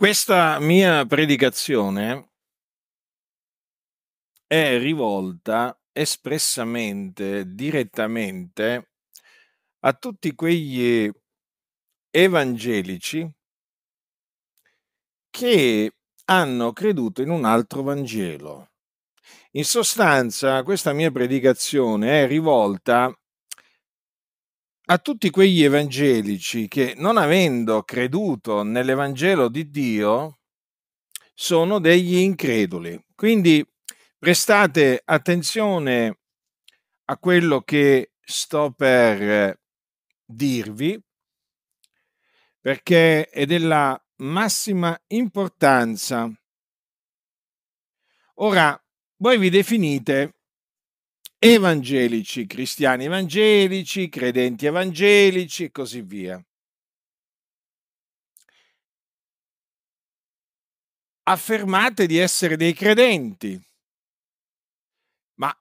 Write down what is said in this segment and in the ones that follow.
Questa mia predicazione è rivolta espressamente, direttamente a tutti quegli evangelici che hanno creduto in un altro Vangelo. In sostanza, questa mia predicazione è rivolta a tutti quegli evangelici che, non avendo creduto nell'Evangelo di Dio, sono degli increduli. Quindi prestate attenzione a quello che sto per eh, dirvi, perché è della massima importanza. Ora, voi vi definite evangelici, cristiani evangelici, credenti evangelici e così via. Affermate di essere dei credenti, ma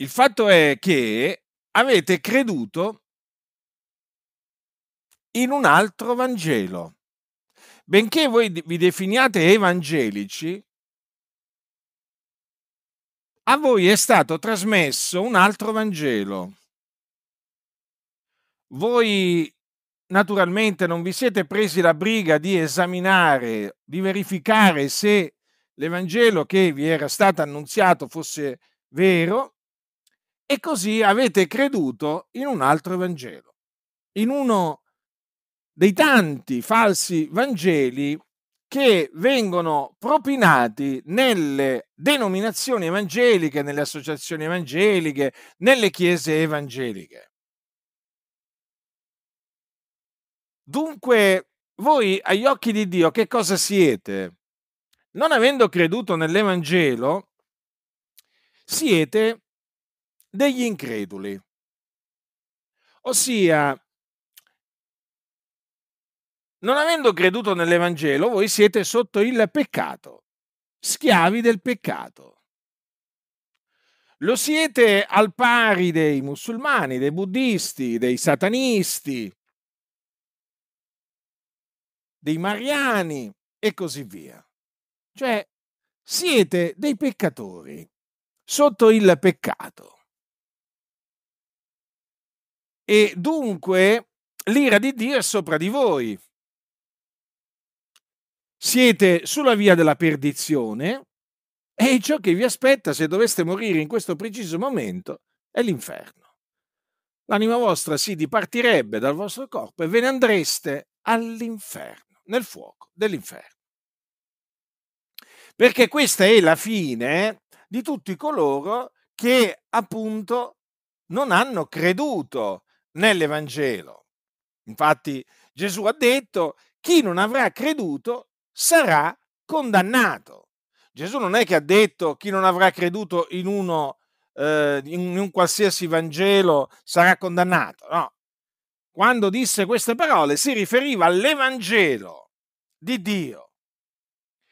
il fatto è che avete creduto in un altro Vangelo. Benché voi vi definiate evangelici, a voi è stato trasmesso un altro Vangelo. Voi naturalmente non vi siete presi la briga di esaminare, di verificare se l'Evangelo che vi era stato annunziato fosse vero e così avete creduto in un altro Vangelo, in uno dei tanti falsi Vangeli che vengono propinati nelle denominazioni evangeliche, nelle associazioni evangeliche, nelle chiese evangeliche. Dunque, voi agli occhi di Dio che cosa siete? Non avendo creduto nell'Evangelo, siete degli increduli. Ossia, non avendo creduto nell'Evangelo, voi siete sotto il peccato schiavi del peccato. Lo siete al pari dei musulmani, dei buddisti, dei satanisti, dei mariani e così via. Cioè, siete dei peccatori sotto il peccato. E dunque l'ira di Dio è sopra di voi siete sulla via della perdizione e ciò che vi aspetta se doveste morire in questo preciso momento è l'inferno. L'anima vostra si dipartirebbe dal vostro corpo e ve ne andreste all'inferno, nel fuoco dell'inferno. Perché questa è la fine di tutti coloro che appunto non hanno creduto nell'Evangelo. Infatti Gesù ha detto chi non avrà creduto sarà condannato. Gesù non è che ha detto chi non avrà creduto in uno, eh, in un qualsiasi Vangelo sarà condannato, no. Quando disse queste parole si riferiva all'Evangelo di Dio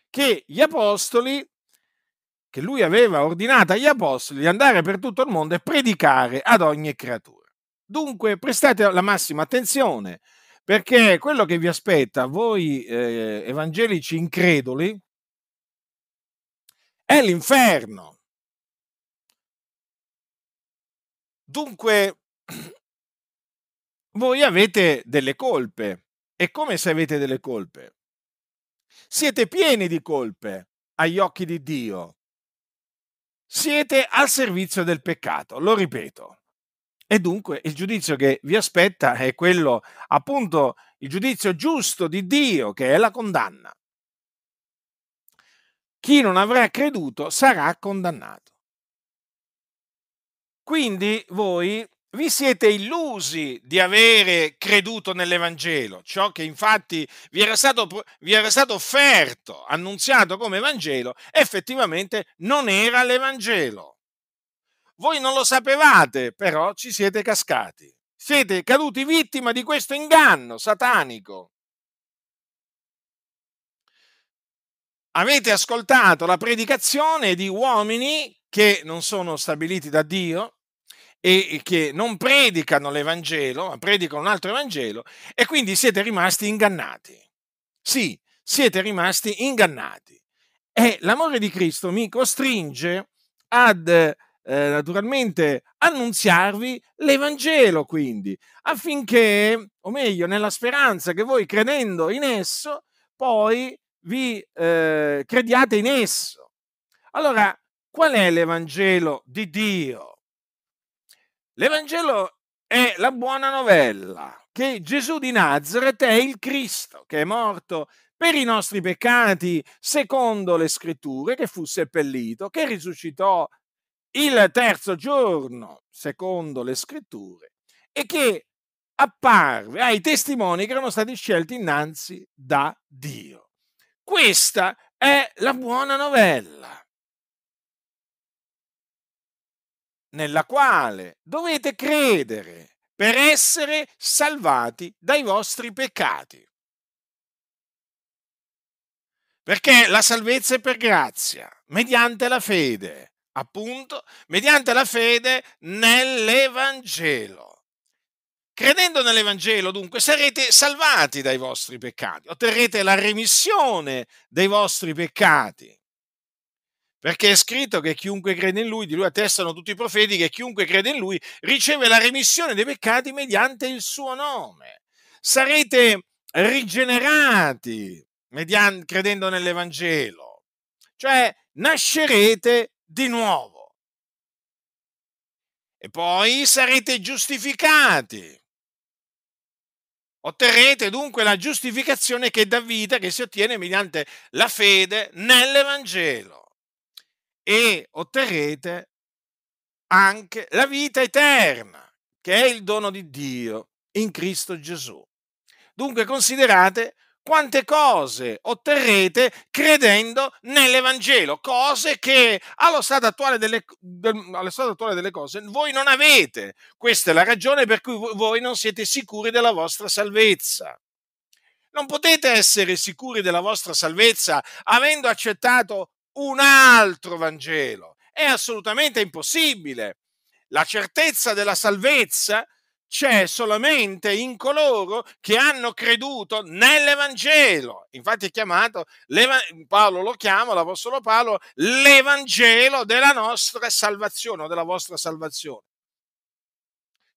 che gli apostoli che lui aveva ordinato agli apostoli di andare per tutto il mondo e predicare ad ogni creatura. Dunque prestate la massima attenzione perché quello che vi aspetta voi eh, evangelici increduli è l'inferno. Dunque, voi avete delle colpe. E come se avete delle colpe? Siete pieni di colpe agli occhi di Dio. Siete al servizio del peccato, lo ripeto. E dunque il giudizio che vi aspetta è quello, appunto, il giudizio giusto di Dio, che è la condanna. Chi non avrà creduto sarà condannato. Quindi voi vi siete illusi di avere creduto nell'Evangelo, ciò che infatti vi era stato, vi era stato offerto, annunziato come Vangelo, effettivamente non era l'Evangelo. Voi non lo sapevate, però ci siete cascati. Siete caduti vittima di questo inganno satanico. Avete ascoltato la predicazione di uomini che non sono stabiliti da Dio, e che non predicano l'Evangelo, ma predicano un altro Evangelo, e quindi siete rimasti ingannati. Sì, siete rimasti ingannati. E l'amore di Cristo mi costringe ad eh, naturalmente annunziarvi l'Evangelo, quindi, affinché, o meglio, nella speranza che voi credendo in esso, poi vi eh, crediate in esso. Allora, qual è l'Evangelo di Dio? L'Evangelo è la buona novella che Gesù di Nazareth è il Cristo che è morto per i nostri peccati secondo le scritture, che fu seppellito, che risuscitò il terzo giorno, secondo le scritture, e che apparve ai testimoni che erano stati scelti innanzi da Dio. Questa è la buona novella, nella quale dovete credere per essere salvati dai vostri peccati. Perché la salvezza è per grazia, mediante la fede appunto, mediante la fede nell'Evangelo. Credendo nell'Evangelo, dunque, sarete salvati dai vostri peccati, otterrete la remissione dei vostri peccati. Perché è scritto che chiunque crede in lui, di lui attestano tutti i profeti, che chiunque crede in lui riceve la remissione dei peccati mediante il suo nome. Sarete rigenerati mediante, credendo nell'Evangelo, cioè nascerete di nuovo. E poi sarete giustificati. Otterrete dunque la giustificazione che dà vita, che si ottiene mediante la fede nell'Evangelo. E otterrete anche la vita eterna, che è il dono di Dio in Cristo Gesù. Dunque considerate quante cose otterrete credendo nell'Evangelo, cose che allo stato attuale delle, del, allo stato attuale delle cose voi non avete. Questa è la ragione per cui voi non siete sicuri della vostra salvezza. Non potete essere sicuri della vostra salvezza avendo accettato un altro Vangelo. È assolutamente impossibile. La certezza della salvezza c'è solamente in coloro che hanno creduto nell'Evangelo. Infatti è chiamato, Paolo lo chiama, l'Apostolo Paolo, l'Evangelo della nostra salvazione o della vostra salvazione.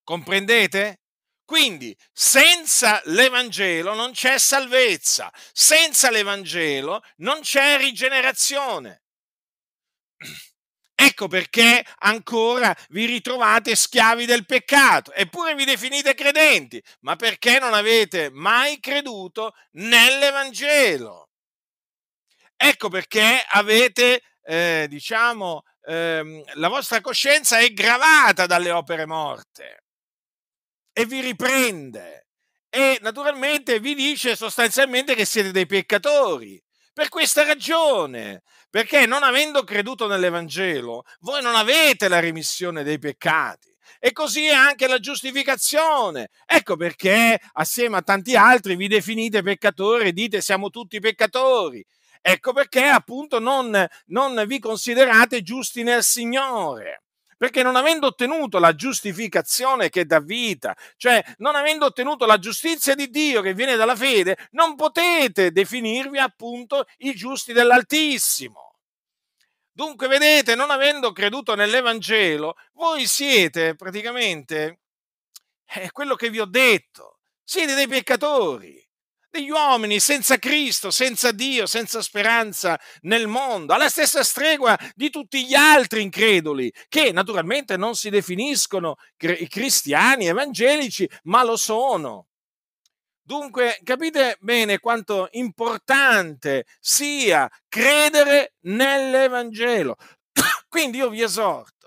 Comprendete? Quindi senza l'Evangelo non c'è salvezza, senza l'Evangelo non c'è rigenerazione. Ecco perché ancora vi ritrovate schiavi del peccato, eppure vi definite credenti, ma perché non avete mai creduto nell'Evangelo. Ecco perché avete, eh, diciamo, eh, la vostra coscienza è gravata dalle opere morte e vi riprende e naturalmente vi dice sostanzialmente che siete dei peccatori per questa ragione, perché non avendo creduto nell'Evangelo, voi non avete la remissione dei peccati. E così è anche la giustificazione. Ecco perché assieme a tanti altri vi definite peccatori e dite siamo tutti peccatori. Ecco perché appunto non, non vi considerate giusti nel Signore perché non avendo ottenuto la giustificazione che dà vita, cioè non avendo ottenuto la giustizia di Dio che viene dalla fede, non potete definirvi appunto i giusti dell'Altissimo. Dunque, vedete, non avendo creduto nell'Evangelo, voi siete praticamente eh, quello che vi ho detto, siete dei peccatori degli uomini senza Cristo, senza Dio, senza speranza nel mondo, alla stessa stregua di tutti gli altri increduli, che naturalmente non si definiscono cristiani, evangelici, ma lo sono. Dunque capite bene quanto importante sia credere nell'Evangelo. Quindi io vi esorto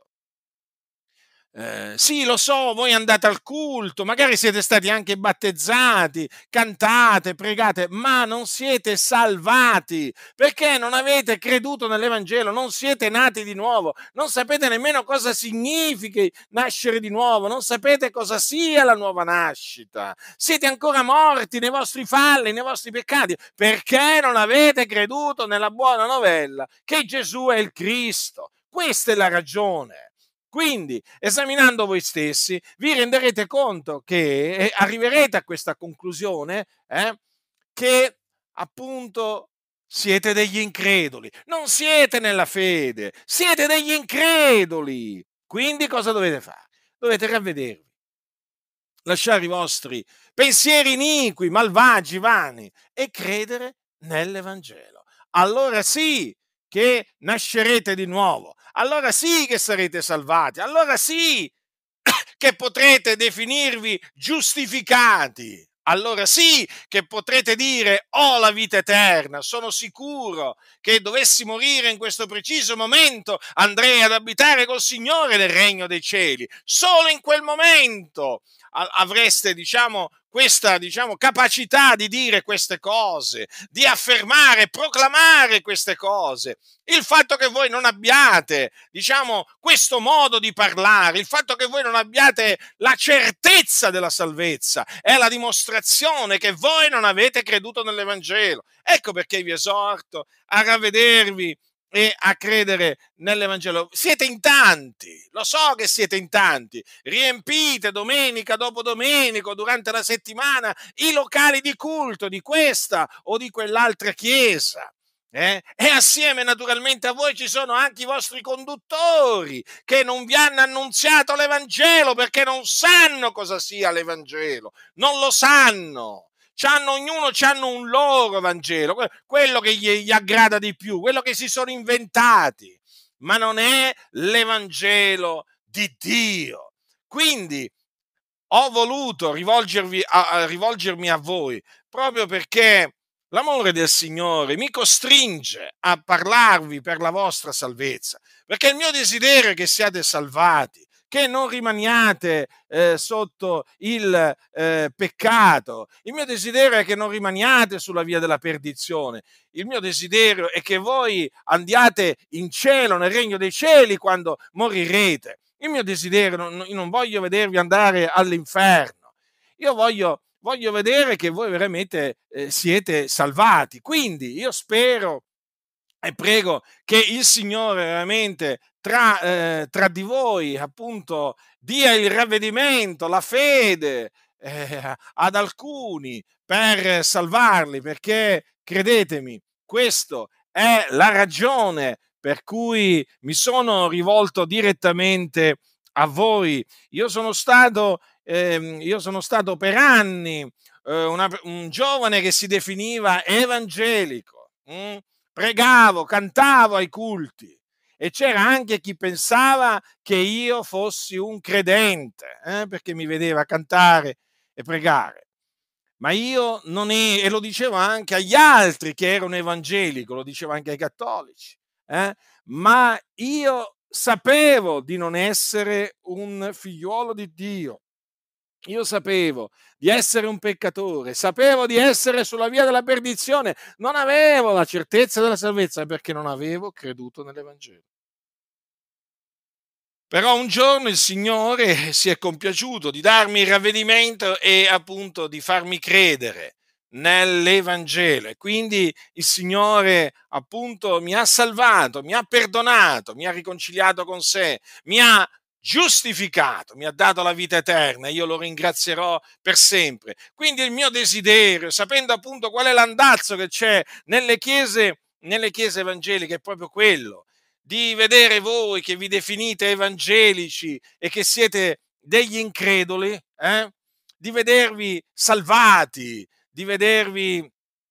eh, sì, lo so, voi andate al culto, magari siete stati anche battezzati, cantate, pregate, ma non siete salvati perché non avete creduto nell'Evangelo, non siete nati di nuovo, non sapete nemmeno cosa significhi nascere di nuovo, non sapete cosa sia la nuova nascita. Siete ancora morti nei vostri falli, nei vostri peccati, perché non avete creduto nella buona novella che Gesù è il Cristo. Questa è la ragione. Quindi, esaminando voi stessi, vi renderete conto che arriverete a questa conclusione eh, che appunto siete degli increduli, non siete nella fede, siete degli increduli. Quindi cosa dovete fare? Dovete ravvedervi, lasciare i vostri pensieri iniqui, malvagi, vani e credere nell'Evangelo. Allora sì, che nascerete di nuovo, allora sì che sarete salvati, allora sì che potrete definirvi giustificati, allora sì che potrete dire ho oh, la vita eterna, sono sicuro che dovessi morire in questo preciso momento andrei ad abitare col Signore nel regno dei cieli, solo in quel momento avreste diciamo questa diciamo, capacità di dire queste cose, di affermare, proclamare queste cose, il fatto che voi non abbiate diciamo, questo modo di parlare, il fatto che voi non abbiate la certezza della salvezza, è la dimostrazione che voi non avete creduto nell'Evangelo. Ecco perché vi esorto a ravvedervi e a credere nell'Evangelo. Siete in tanti, lo so che siete in tanti, riempite domenica dopo domenica, durante la settimana, i locali di culto di questa o di quell'altra chiesa. Eh? E assieme naturalmente a voi ci sono anche i vostri conduttori che non vi hanno annunziato l'Evangelo perché non sanno cosa sia l'Evangelo, non lo sanno. C'hanno, ognuno hanno un loro Vangelo, quello che gli, gli aggrada di più, quello che si sono inventati, ma non è l'Evangelo di Dio. Quindi ho voluto rivolgervi a, a, rivolgermi a voi proprio perché l'amore del Signore mi costringe a parlarvi per la vostra salvezza, perché il mio desiderio è che siate salvati, che non rimaniate eh, sotto il eh, peccato. Il mio desiderio è che non rimaniate sulla via della perdizione. Il mio desiderio è che voi andiate in cielo, nel regno dei cieli, quando morirete. Il mio desiderio, non, io non voglio vedervi andare all'inferno. Io voglio, voglio vedere che voi veramente eh, siete salvati. Quindi io spero e prego che il Signore veramente tra, eh, tra di voi, appunto, dia il ravvedimento, la fede eh, ad alcuni per salvarli, perché credetemi, questa è la ragione per cui mi sono rivolto direttamente a voi. Io sono stato, eh, io sono stato per anni eh, una, un giovane che si definiva evangelico. Mh? Mm? Pregavo, cantavo ai culti, e c'era anche chi pensava che io fossi un credente, eh, perché mi vedeva cantare e pregare. Ma io non è, e lo dicevo anche agli altri che erano evangelico, lo dicevo anche ai cattolici, eh, ma io sapevo di non essere un figliuolo di Dio io sapevo di essere un peccatore, sapevo di essere sulla via della perdizione, non avevo la certezza della salvezza perché non avevo creduto nell'Evangelo. Però un giorno il Signore si è compiaciuto di darmi il ravvedimento e appunto di farmi credere nell'Evangelo. E quindi il Signore appunto mi ha salvato, mi ha perdonato, mi ha riconciliato con sé, mi ha giustificato, mi ha dato la vita eterna, e io lo ringrazierò per sempre. Quindi il mio desiderio, sapendo appunto qual è l'andazzo che c'è nelle chiese, nelle chiese evangeliche, è proprio quello di vedere voi che vi definite evangelici e che siete degli increduli, eh? di vedervi salvati, di vedervi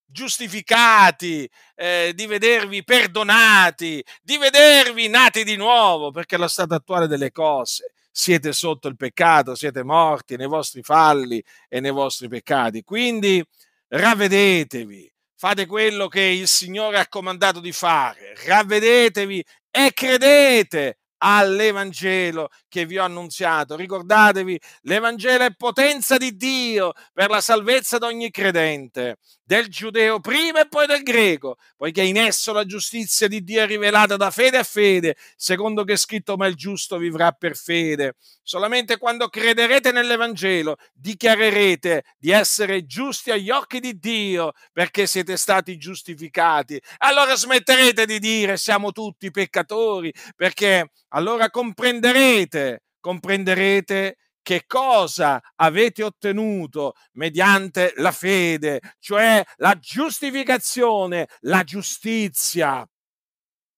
giustificati, eh, di vedervi perdonati, di vedervi nati di nuovo, perché lo stato attuale delle cose. Siete sotto il peccato, siete morti nei vostri falli e nei vostri peccati. Quindi ravvedetevi, fate quello che il Signore ha comandato di fare, ravvedetevi e credete all'Evangelo che vi ho annunziato. Ricordatevi, l'Evangelo è potenza di Dio per la salvezza di ogni credente, del giudeo prima e poi del greco, poiché in esso la giustizia di Dio è rivelata da fede a fede, secondo che è scritto ma il giusto vivrà per fede. Solamente quando crederete nell'Evangelo dichiarerete di essere giusti agli occhi di Dio perché siete stati giustificati. Allora smetterete di dire siamo tutti peccatori perché allora comprenderete, comprenderete che cosa avete ottenuto mediante la fede, cioè la giustificazione, la giustizia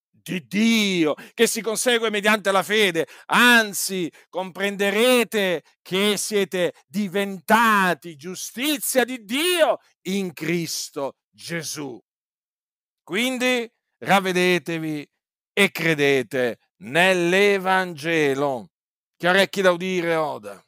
di Dio che si consegue mediante la fede, anzi comprenderete che siete diventati giustizia di Dio in Cristo Gesù. Quindi ravvedetevi e credete nell'Evangelo. Che orecchi da udire, oda.